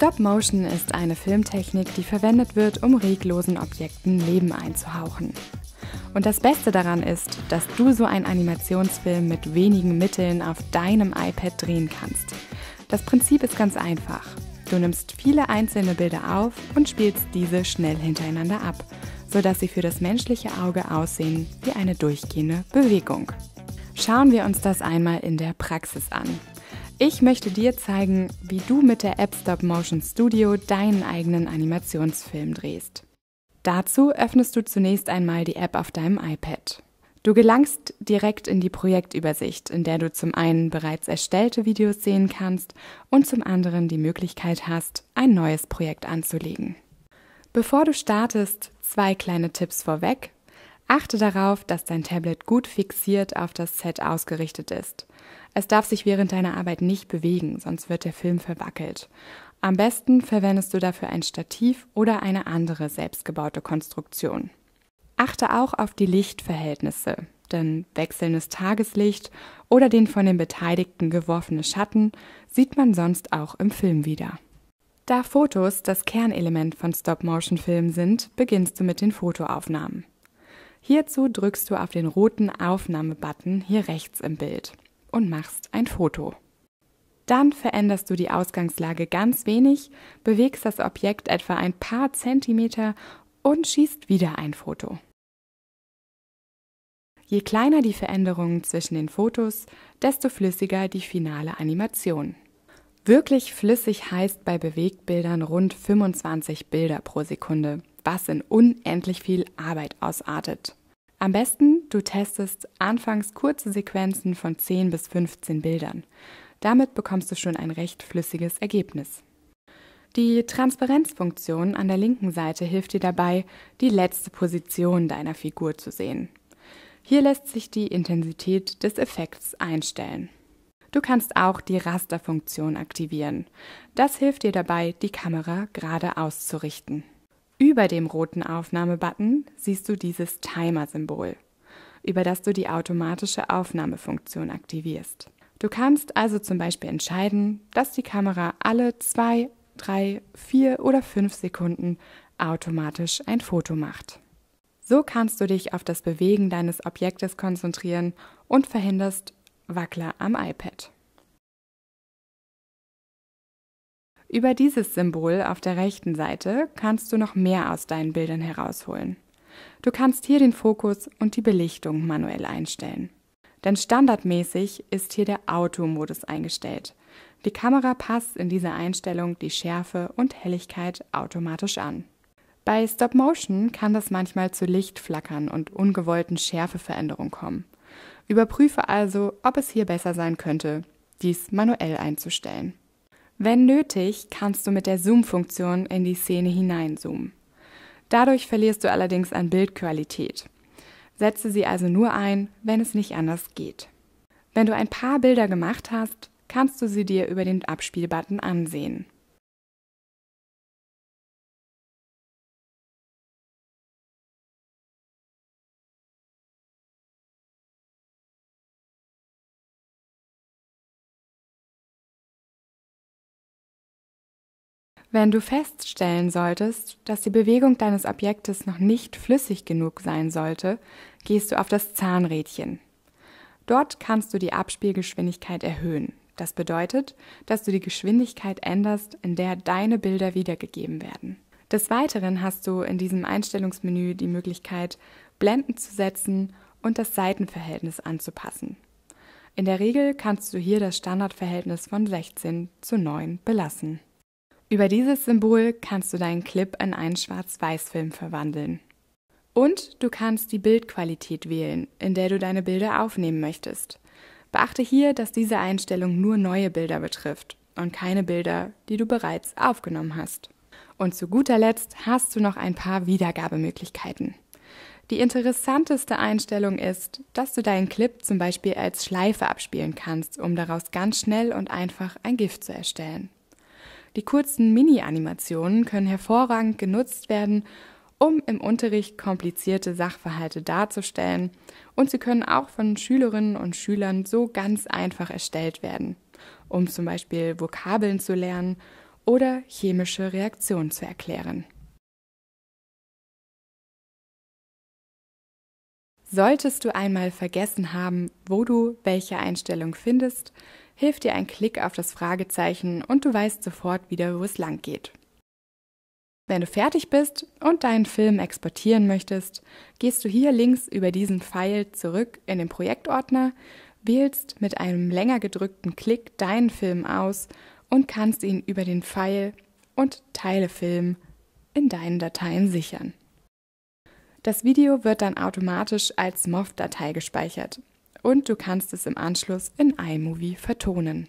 Stop Motion ist eine Filmtechnik, die verwendet wird, um reglosen Objekten Leben einzuhauchen. Und das Beste daran ist, dass du so einen Animationsfilm mit wenigen Mitteln auf deinem iPad drehen kannst. Das Prinzip ist ganz einfach. Du nimmst viele einzelne Bilder auf und spielst diese schnell hintereinander ab, sodass sie für das menschliche Auge aussehen wie eine durchgehende Bewegung. Schauen wir uns das einmal in der Praxis an. Ich möchte dir zeigen, wie du mit der App Stop Motion Studio deinen eigenen Animationsfilm drehst. Dazu öffnest du zunächst einmal die App auf deinem iPad. Du gelangst direkt in die Projektübersicht, in der du zum einen bereits erstellte Videos sehen kannst und zum anderen die Möglichkeit hast, ein neues Projekt anzulegen. Bevor du startest, zwei kleine Tipps vorweg. Achte darauf, dass dein Tablet gut fixiert auf das Set ausgerichtet ist. Es darf sich während deiner Arbeit nicht bewegen, sonst wird der Film verwackelt. Am besten verwendest du dafür ein Stativ oder eine andere selbstgebaute Konstruktion. Achte auch auf die Lichtverhältnisse, denn wechselndes Tageslicht oder den von den Beteiligten geworfene Schatten sieht man sonst auch im Film wieder. Da Fotos das Kernelement von Stop-Motion-Filmen sind, beginnst du mit den Fotoaufnahmen. Hierzu drückst du auf den roten Aufnahme-Button hier rechts im Bild und machst ein Foto. Dann veränderst du die Ausgangslage ganz wenig, bewegst das Objekt etwa ein paar Zentimeter und schießt wieder ein Foto. Je kleiner die Veränderungen zwischen den Fotos, desto flüssiger die finale Animation. Wirklich flüssig heißt bei Bewegtbildern rund 25 Bilder pro Sekunde, was in unendlich viel Arbeit ausartet. Am besten du testest anfangs kurze Sequenzen von 10 bis 15 Bildern. Damit bekommst du schon ein recht flüssiges Ergebnis. Die Transparenzfunktion an der linken Seite hilft dir dabei, die letzte Position deiner Figur zu sehen. Hier lässt sich die Intensität des Effekts einstellen. Du kannst auch die Rasterfunktion aktivieren. Das hilft dir dabei, die Kamera gerade auszurichten. Über dem roten Aufnahmebutton siehst du dieses Timer-Symbol über das du die automatische Aufnahmefunktion aktivierst. Du kannst also zum Beispiel entscheiden, dass die Kamera alle zwei, drei, vier oder fünf Sekunden automatisch ein Foto macht. So kannst du dich auf das Bewegen deines Objektes konzentrieren und verhinderst Wackler am iPad. Über dieses Symbol auf der rechten Seite kannst du noch mehr aus deinen Bildern herausholen. Du kannst hier den Fokus und die Belichtung manuell einstellen. Denn standardmäßig ist hier der Auto-Modus eingestellt. Die Kamera passt in dieser Einstellung die Schärfe und Helligkeit automatisch an. Bei Stop Motion kann das manchmal zu Lichtflackern und ungewollten Schärfeveränderungen kommen. Überprüfe also, ob es hier besser sein könnte, dies manuell einzustellen. Wenn nötig, kannst du mit der Zoom-Funktion in die Szene hineinzoomen. Dadurch verlierst du allerdings an Bildqualität. Setze sie also nur ein, wenn es nicht anders geht. Wenn du ein paar Bilder gemacht hast, kannst du sie dir über den Abspielbutton ansehen. Wenn du feststellen solltest, dass die Bewegung deines Objektes noch nicht flüssig genug sein sollte, gehst du auf das Zahnrädchen. Dort kannst du die Abspielgeschwindigkeit erhöhen. Das bedeutet, dass du die Geschwindigkeit änderst, in der deine Bilder wiedergegeben werden. Des Weiteren hast du in diesem Einstellungsmenü die Möglichkeit, Blenden zu setzen und das Seitenverhältnis anzupassen. In der Regel kannst du hier das Standardverhältnis von 16 zu 9 belassen. Über dieses Symbol kannst du deinen Clip in einen Schwarz-Weiß-Film verwandeln. Und du kannst die Bildqualität wählen, in der du deine Bilder aufnehmen möchtest. Beachte hier, dass diese Einstellung nur neue Bilder betrifft und keine Bilder, die du bereits aufgenommen hast. Und zu guter Letzt hast du noch ein paar Wiedergabemöglichkeiten. Die interessanteste Einstellung ist, dass du deinen Clip zum Beispiel als Schleife abspielen kannst, um daraus ganz schnell und einfach ein GIF zu erstellen. Die kurzen Mini-Animationen können hervorragend genutzt werden, um im Unterricht komplizierte Sachverhalte darzustellen und sie können auch von Schülerinnen und Schülern so ganz einfach erstellt werden, um zum Beispiel Vokabeln zu lernen oder chemische Reaktionen zu erklären. Solltest du einmal vergessen haben, wo du welche Einstellung findest, hilft dir ein Klick auf das Fragezeichen und du weißt sofort wieder, wo es lang geht. Wenn du fertig bist und deinen Film exportieren möchtest, gehst du hier links über diesen Pfeil zurück in den Projektordner, wählst mit einem länger gedrückten Klick deinen Film aus und kannst ihn über den Pfeil und Teile Film in deinen Dateien sichern. Das Video wird dann automatisch als MOV-Datei gespeichert und du kannst es im Anschluss in iMovie vertonen.